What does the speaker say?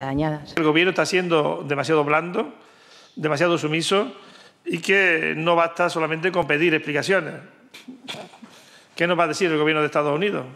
El gobierno está siendo demasiado blando, demasiado sumiso y que no basta solamente con pedir explicaciones. ¿Qué nos va a decir el gobierno de Estados Unidos?